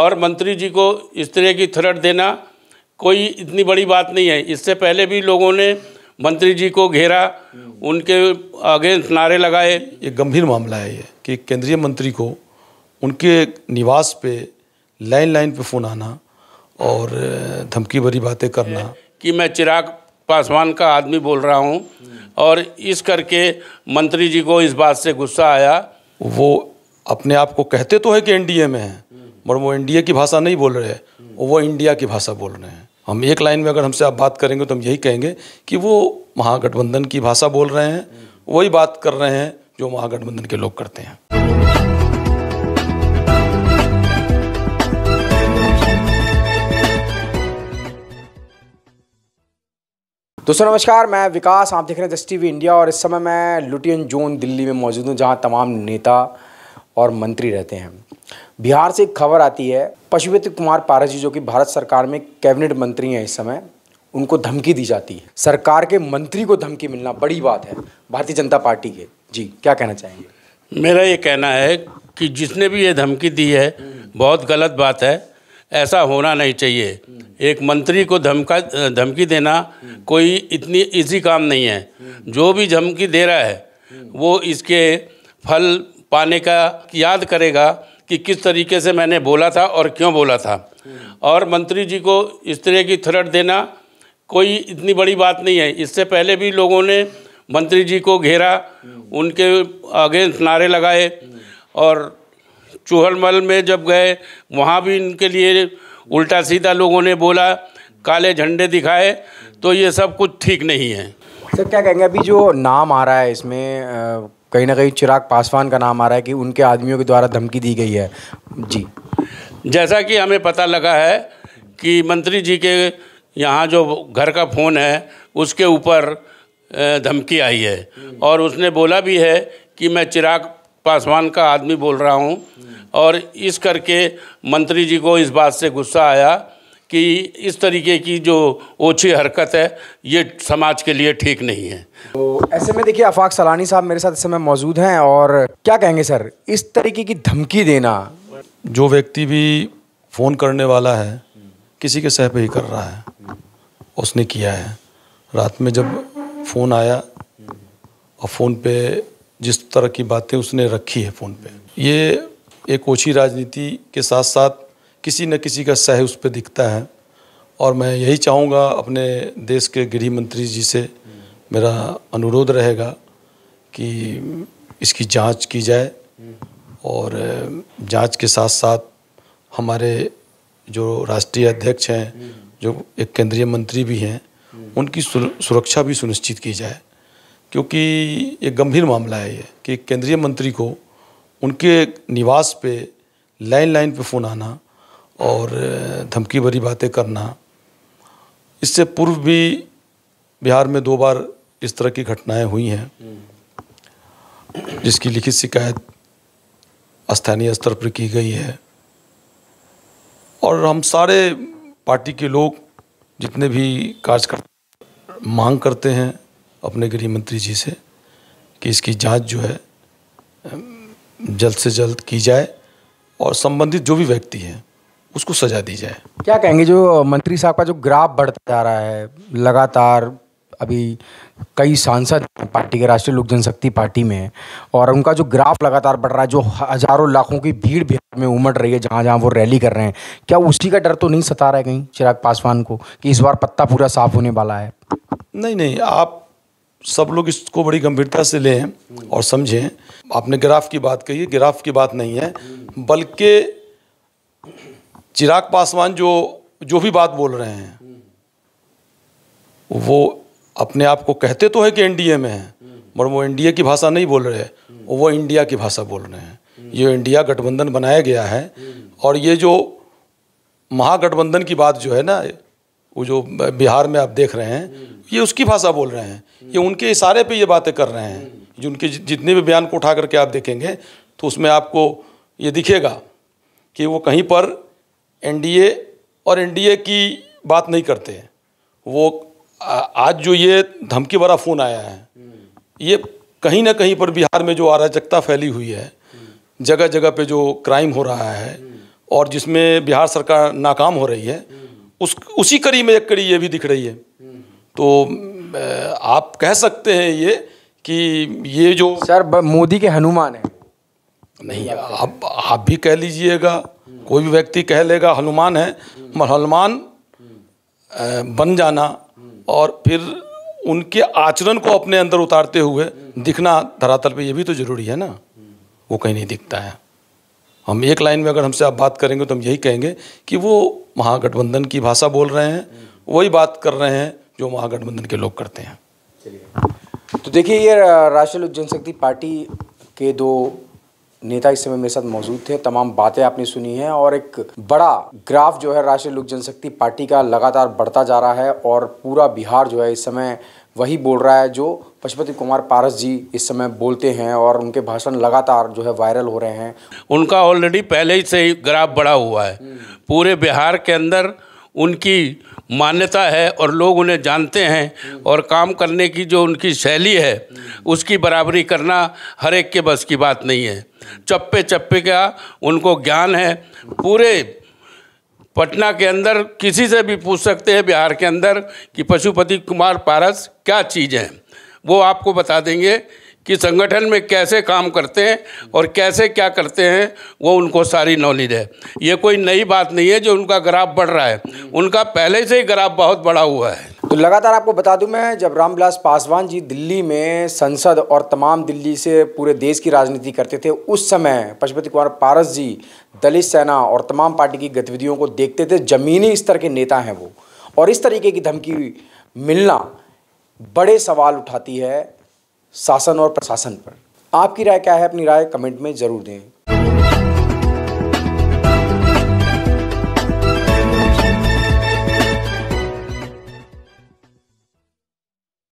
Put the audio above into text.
और मंत्री जी को इस तरह की थ्रेट देना कोई इतनी बड़ी बात नहीं है इससे पहले भी लोगों ने मंत्री जी को घेरा उनके अगेंस्ट नारे लगाए ये गंभीर मामला है ये कि केंद्रीय मंत्री को उनके निवास पे लाइन लाइन पे फ़ोन आना और धमकी भरी बातें करना कि मैं चिराग पासवान का आदमी बोल रहा हूँ और इस करके मंत्री जी को इस बात से गुस्सा आया वो अपने आप को कहते तो है कि एनडीए में हैं मगर वो इंडिया की भाषा नहीं बोल रहे हैं वो इंडिया की भाषा बोल रहे हैं हम एक लाइन में अगर हमसे आप बात करेंगे तो हम यही कहेंगे कि वो महागठबंधन की भाषा बोल रहे हैं वही बात कर रहे हैं जो महागठबंधन के लोग करते हैं दोस्तों नमस्कार मैं विकास आप देख रहे हैं दस टी इंडिया और इस समय मैं लुटियन जोन दिल्ली में मौजूद हूँ जहाँ तमाम नेता और मंत्री रहते हैं बिहार से एक खबर आती है पशुपति कुमार पारस जी जो कि भारत सरकार में कैबिनेट मंत्री हैं इस समय उनको धमकी दी जाती है सरकार के मंत्री को धमकी मिलना बड़ी बात है भारतीय जनता पार्टी के जी क्या कहना चाहेंगे मेरा ये कहना है कि जिसने भी ये धमकी दी है बहुत गलत बात है ऐसा होना नहीं चाहिए एक मंत्री को धमका धमकी देना कोई इतनी इजी काम नहीं है जो भी धमकी दे रहा है वो इसके फल पाने का याद करेगा कि किस तरीके से मैंने बोला था और क्यों बोला था और मंत्री जी को इस तरह की थ्रेट देना कोई इतनी बड़ी बात नहीं है इससे पहले भी लोगों ने मंत्री जी को घेरा उनके अगेंस्ट नारे लगाए और चूहलमल में जब गए वहाँ भी इनके लिए उल्टा सीधा लोगों ने बोला काले झंडे दिखाए तो ये सब कुछ ठीक नहीं है सर क्या कहेंगे अभी जो नाम आ रहा है इसमें आ... कहीं ना कहीं चिराग पासवान का नाम आ रहा है कि उनके आदमियों के द्वारा धमकी दी गई है जी जैसा कि हमें पता लगा है कि मंत्री जी के यहाँ जो घर का फ़ोन है उसके ऊपर धमकी आई है और उसने बोला भी है कि मैं चिराग पासवान का आदमी बोल रहा हूँ और इस करके मंत्री जी को इस बात से गुस्सा आया कि इस तरीके की जो ओछी हरकत है ये समाज के लिए ठीक नहीं है तो ऐसे में देखिए आफाक सलानी साहब मेरे साथ इस समय मौजूद हैं और क्या कहेंगे सर इस तरीके की धमकी देना जो व्यक्ति भी फ़ोन करने वाला है किसी के सह पे ही कर रहा है उसने किया है रात में जब फ़ोन आया और फ़ोन पे जिस तरह की बातें उसने रखी है फ़ोन पे ये एक ओछी राजनीति के साथ साथ किसी न किसी का सह उस पर दिखता है और मैं यही चाहूँगा अपने देश के गृह मंत्री जी से मेरा अनुरोध रहेगा कि इसकी जांच की जाए और जांच के साथ साथ हमारे जो राष्ट्रीय अध्यक्ष हैं जो एक केंद्रीय मंत्री भी हैं उनकी सुरक्षा भी सुनिश्चित की जाए क्योंकि ये गंभीर मामला है ये कि केंद्रीय मंत्री को उनके निवास पे लाइन लाइन पे फ़ोन आना और धमकी भरी बातें करना इससे पूर्व भी बिहार में दो बार इस तरह की घटनाएं हुई हैं जिसकी लिखित शिकायत स्थानीय स्तर पर की गई है और हम सारे पार्टी के लोग जितने भी कार्यकर्ता मांग करते हैं अपने गृह मंत्री जी से कि इसकी जांच जो है जल्द से जल्द की जाए और संबंधित जो भी व्यक्ति हैं उसको सजा दी जाए क्या कहेंगे जो मंत्री साहब का जो ग्राफ बढ़ता जा रहा है लगातार अभी कई सांसद पार्टी के राष्ट्रीय लोक जनशक्ति पार्टी में और उनका जो ग्राफ लगातार बढ़ रहा है जो हजारों लाखों की भीड़ बिहार में उमड़ रही है जहाँ जहाँ वो रैली कर रहे हैं क्या उसी का डर तो नहीं सता रहा है कहीं चिराग पासवान को कि इस बार पत्ता पूरा साफ होने वाला है नहीं नहीं आप सब लोग इसको बड़ी गंभीरता से लें और समझें आपने ग्राफ की बात कही ग्राफ की बात नहीं है बल्कि चिराग पासवान जो जो भी बात बोल रहे हैं वो अपने आप को कहते तो है कि एनडीए में है मगर वो एनडीए की भाषा नहीं बोल रहे वो इंडिया की भाषा बोल रहे हैं ये इंडिया गठबंधन बनाया गया है और ये जो महागठबंधन की बात जो है ना वो जो बिहार में आप देख रहे हैं ये उसकी भाषा बोल रहे हैं ये उनके इशारे पे ये बातें कर रहे हैं जो उनके जितने भी बयान को उठा करके आप देखेंगे तो उसमें आपको ये दिखेगा कि वो कहीं पर एनडीए और एनडीए की बात नहीं करते हैं वो आज जो ये धमकी भरा फ़ोन आया है ये कहीं ना कहीं पर बिहार में जो अराजकता फैली हुई है जगह जगह पे जो क्राइम हो रहा है और जिसमें बिहार सरकार नाकाम हो रही है उस उसी कड़ी में एक कड़ी ये भी दिख रही है तो आप कह सकते हैं ये कि ये जो सर मोदी के हनुमान है नहीं आप आप भी कह लीजिएगा कोई भी व्यक्ति कह लेगा हनुमान है मगर हनुमान बन जाना और फिर उनके आचरण को अपने अंदर उतारते हुए दिखना धरातल पे ये भी तो ज़रूरी है ना वो कहीं नहीं दिखता है हम एक लाइन में अगर हमसे आप बात करेंगे तो हम यही कहेंगे कि वो महागठबंधन की भाषा बोल रहे हैं वही बात कर रहे हैं जो महागठबंधन के लोग करते हैं तो देखिए ये राष्ट्रीय लोक जनशक्ति पार्टी के दो नेता इस समय मेरे साथ मौजूद थे तमाम बातें आपने सुनी हैं और एक बड़ा ग्राफ जो है राष्ट्रीय लोक जनशक्ति पार्टी का लगातार बढ़ता जा रहा है और पूरा बिहार जो है इस समय वही बोल रहा है जो पशुपति कुमार पारस जी इस समय बोलते हैं और उनके भाषण लगातार जो है वायरल हो रहे हैं उनका ऑलरेडी पहले ही से ही ग्राफ बढ़ा हुआ है हम्म। पूरे बिहार के अंदर उनकी मान्यता है और लोग उन्हें जानते हैं और काम करने की जो उनकी शैली है उसकी बराबरी करना हर एक के बस की बात नहीं है चप्पे चप्पे का उनको ज्ञान है पूरे पटना के अंदर किसी से भी पूछ सकते हैं बिहार के अंदर कि पशुपति कुमार पारस क्या चीज़ है वो आपको बता देंगे कि संगठन में कैसे काम करते हैं और कैसे क्या करते हैं वो उनको सारी नॉलेज है ये कोई नई बात नहीं है जो उनका ग्राफ बढ़ रहा है उनका पहले से ही ग्राफ बहुत बड़ा हुआ है तो लगातार आपको बता दूं मैं जब रामविलास पासवान जी दिल्ली में संसद और तमाम दिल्ली से पूरे देश की राजनीति करते थे उस समय पशुपति कुमार पारस जी दलित सेना और तमाम पार्टी की गतिविधियों को देखते थे जमीनी स्तर के नेता हैं वो और इस तरीके की धमकी मिलना बड़े सवाल उठाती है शासन और प्रशासन पर आपकी राय क्या है अपनी राय कमेंट में ज़रूर दें